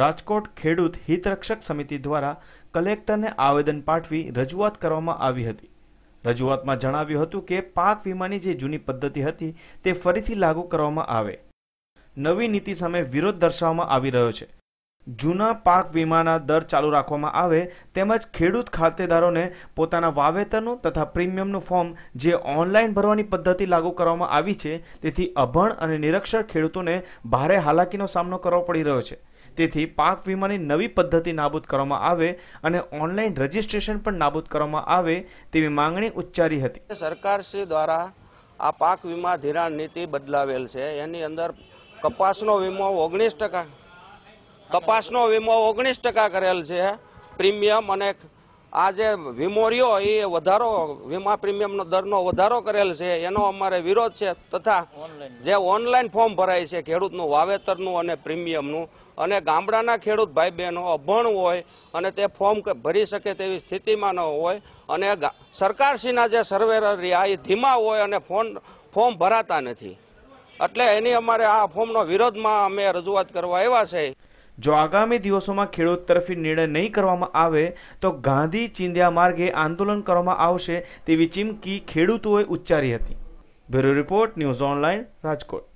રાજકોટ ખેડૂત હિતરક્ષક સમિતિ દ્વારા કલેક્ટરને આવેદન પાઠવી રજૂઆત કરવામાં આવી હતી રજૂઆતમાં જણાવ્યું હતું કે પાક વીમાની જે જૂની પદ્ધતિ હતી તે ફરીથી લાગુ કરવામાં આવે નવી નીતિ સામે વિરોધ દર્શાવવામાં આવી રહ્યો છે જૂના પાક વીમાના દર ચાલુ રાખવામાં આવે તેમજ ખેડૂત ખાતેદારોને પોતાના વાવેતરનું તથા પ્રીમિયમનું ફોર્મ જે ઓનલાઈન ભરવાની પદ્ધતિ લાગુ કરવામાં આવી છે તેથી અભણ અને નિરક્ષર ખેડૂતોને ભારે હાલાકીનો સામનો કરવો પડી રહ્યો છે તેથી પાક વીમાની નવી પદ્ધતિ નાબૂદ કરવામાં આવે અને ઓનલાઈન રજિસ્ટ્રેશન પણ નાબૂદ કરવામાં આવે તેવી માંગણી ઉચ્ચારી હતી સરકાર શ્રી દ્વારા આ પાક વીમા ધિરાણ નીતિ બદલાવેલ છે એની અંદર કપાસનો વીમો ઓગણીસ ટકા કપાસનો વીમો ઓગણીસ ટકા કરેલ છે પ્રીમિયમ અને આ જે વીમો રહ્યો એ વધારો વીમા પ્રીમિયમનો દરનો વધારો કરેલ છે એનો અમારે વિરોધ છે તથા જે ઓનલાઈન ફોર્મ ભરાય છે ખેડૂતનું વાવેતરનું અને પ્રીમિયમનું અને ગામડાના ખેડૂત ભાઈ બહેનો અભણ હોય અને તે ફોર્મ ભરી શકે તેવી સ્થિતિમાં ન હોય અને સરકારશ્રીના જે સર્વેર રહ્યા એ ધીમા હોય અને ફોન ફોર્મ ભરાતા નથી એટલે એની અમારે આ ફોર્મનો વિરોધમાં અમે રજૂઆત કરવા આવ્યા છે જો આગામી દિવસોમાં ખેડૂત તરફી નિર્ણય નહીં કરવામાં આવે તો ગાંધી ચિંધ્યા માર્ગે આંદોલન કરવામાં આવશે તેવી ચીમકી ખેડૂતોએ ઉચ્ચારી હતી bureau report news online Rajkot